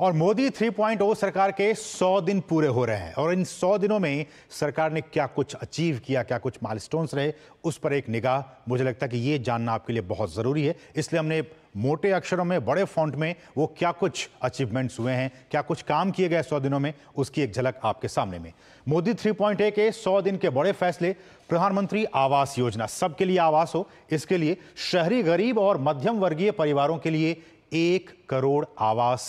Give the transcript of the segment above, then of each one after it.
और मोदी 3.0 सरकार के 100 दिन पूरे हो रहे हैं और इन 100 दिनों में सरकार ने क्या कुछ अचीव किया क्या कुछ माइलस्टोन्स रहे उस पर एक निगाह मुझे लगता है कि ये जानना आपके लिए बहुत ज़रूरी है इसलिए हमने मोटे अक्षरों में बड़े फॉन्ट में वो क्या कुछ अचीवमेंट्स हुए हैं क्या कुछ काम किए गए सौ दिनों में उसकी एक झलक आपके सामने में मोदी 3.1 के सौ दिन के बड़े फैसले प्रधानमंत्री आवास योजना सबके लिए आवास हो इसके लिए शहरी गरीब और मध्यम वर्गीय परिवारों के लिए एक करोड़ आवास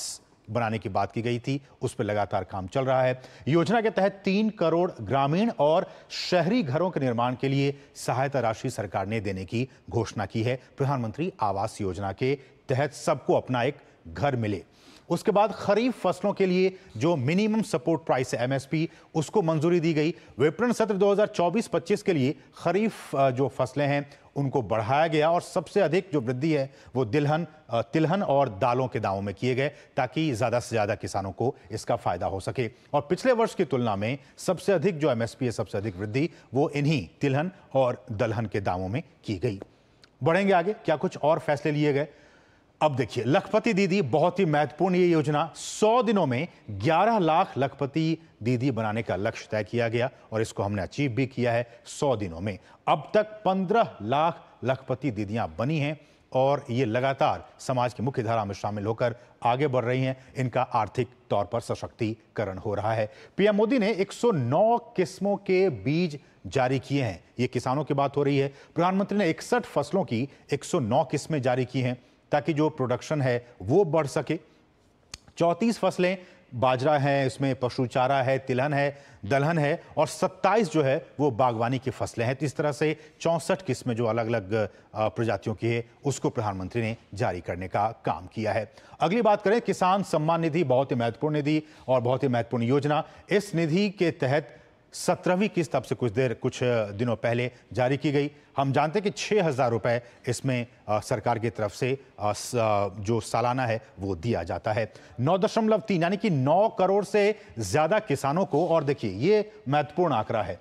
बनाने की बात की गई थी उस पर लगातार काम चल रहा है योजना के तहत तीन करोड़ ग्रामीण और शहरी घरों के निर्माण के लिए सहायता राशि सरकार ने देने की घोषणा की है प्रधानमंत्री आवास योजना के तहत सबको अपना एक घर मिले उसके बाद खरीफ फसलों के लिए जो मिनिमम सपोर्ट प्राइस है एमएसपी उसको मंजूरी दी गई विपणन सत्र 2024-25 के लिए खरीफ जो फसलें हैं उनको बढ़ाया गया और सबसे अधिक जो वृद्धि है वो दिलहन तिलहन और दालों के दामों में किए गए ताकि ज़्यादा से ज़्यादा किसानों को इसका फ़ायदा हो सके और पिछले वर्ष की तुलना में सबसे अधिक जो एमएसपी है सबसे अधिक वृद्धि वो इन्हीं तिलहन और दलहन के दामों में की गई बढ़ेंगे आगे क्या कुछ और फैसले लिए गए अब देखिए लखपति दीदी बहुत ही महत्वपूर्ण ये योजना 100 दिनों में 11 लाख लखपति दीदी बनाने का लक्ष्य तय किया गया और इसको हमने अचीव भी किया है 100 दिनों में अब तक 15 लाख लखपति दीदियां बनी हैं और ये लगातार समाज की मुख्य धारा में शामिल होकर आगे बढ़ रही हैं इनका आर्थिक तौर पर सशक्तिकरण हो रहा है पीएम मोदी ने 109 किस्मों के बीज जारी किए हैं ये किसानों की बात हो रही है प्रधानमंत्री ने इकसठ फसलों की 109 किस्में जारी की हैं ताकि जो प्रोडक्शन है वो बढ़ सके चौंतीस फसलें बाजरा है इसमें पशु चारा है तिलहन है दलहन है और 27 जो है वो बागवानी की फसलें हैं तो इस तरह से चौंसठ किस्में जो अलग अलग प्रजातियों की है उसको प्रधानमंत्री ने जारी करने का काम किया है अगली बात करें किसान सम्मान निधि बहुत ही महत्वपूर्ण निधि और बहुत ही महत्वपूर्ण योजना इस निधि के तहत सत्रहवीं किस्त अब से कुछ देर कुछ दिनों पहले जारी की गई हम जानते हैं कि छः हज़ार रुपये इसमें सरकार की तरफ से जो सालाना है वो दिया जाता है नौ दशमलव तीन यानी कि नौ करोड़ से ज़्यादा किसानों को और देखिए ये महत्वपूर्ण आंकड़ा है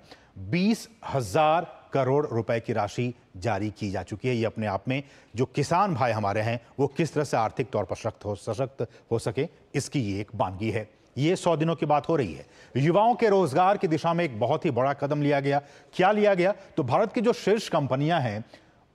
बीस हज़ार करोड़ रुपए की राशि जारी की जा चुकी है ये अपने आप में जो किसान भाई हमारे हैं वो किस तरह से आर्थिक तौर पर सशक्त हो सशक्त हो सके इसकी ये एक बानगी है ये सौ दिनों की बात हो रही है युवाओं के रोजगार की दिशा में एक बहुत ही बड़ा कदम लिया गया क्या लिया गया तो भारत की जो शीर्ष कंपनियां हैं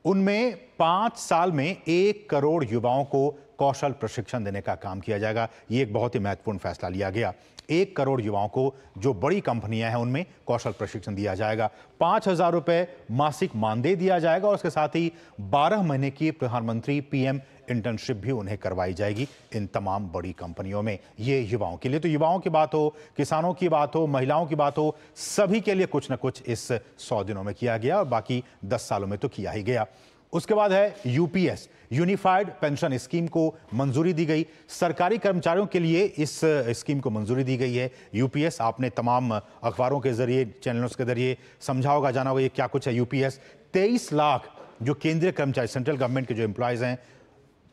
उनमें पाँच साल में एक करोड़ युवाओं को कौशल प्रशिक्षण देने का काम किया जाएगा ये एक बहुत ही महत्वपूर्ण फैसला लिया गया एक करोड़ युवाओं को जो बड़ी कंपनियां हैं उनमें कौशल प्रशिक्षण दिया जाएगा पाँच हज़ार रुपये मासिक मानदेय दिया जाएगा और उसके साथ ही बारह महीने की प्रधानमंत्री पीएम इंटर्नशिप भी उन्हें करवाई जाएगी इन तमाम बड़ी कंपनियों में ये युवाओं के लिए तो युवाओं की बात हो किसानों की बात हो महिलाओं की बात हो सभी के लिए कुछ ना कुछ इस सौ दिनों में किया गया और बाकी दस सालों में तो किया ही गया उसके बाद है यूपीएस यूनिफाइड पेंशन स्कीम को मंजूरी दी गई सरकारी कर्मचारियों के लिए इस स्कीम को मंजूरी दी गई है यूपीएस आपने तमाम अखबारों के जरिए चैनलों के जरिए समझा होगा जाना होगा ये क्या कुछ है यूपीएस तेईस लाख जो केंद्रीय कर्मचारी सेंट्रल गवर्नमेंट के जो एम्प्लॉयज़ हैं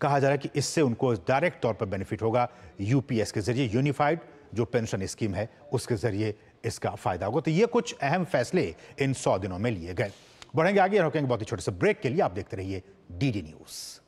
कहा जा रहा है कि इससे उनको डायरेक्ट तौर पर बेनिफिट होगा यूपीएस के जरिए यूनिफाइड जो पेंशन स्कीम है उसके जरिए इसका फायदा होगा तो ये कुछ अहम फैसले इन सौ दिनों में लिए गए बढ़ेंगे आगे रोकेंगे बहुत ही छोटे से ब्रेक के लिए आप देखते रहिए डीडी न्यूज़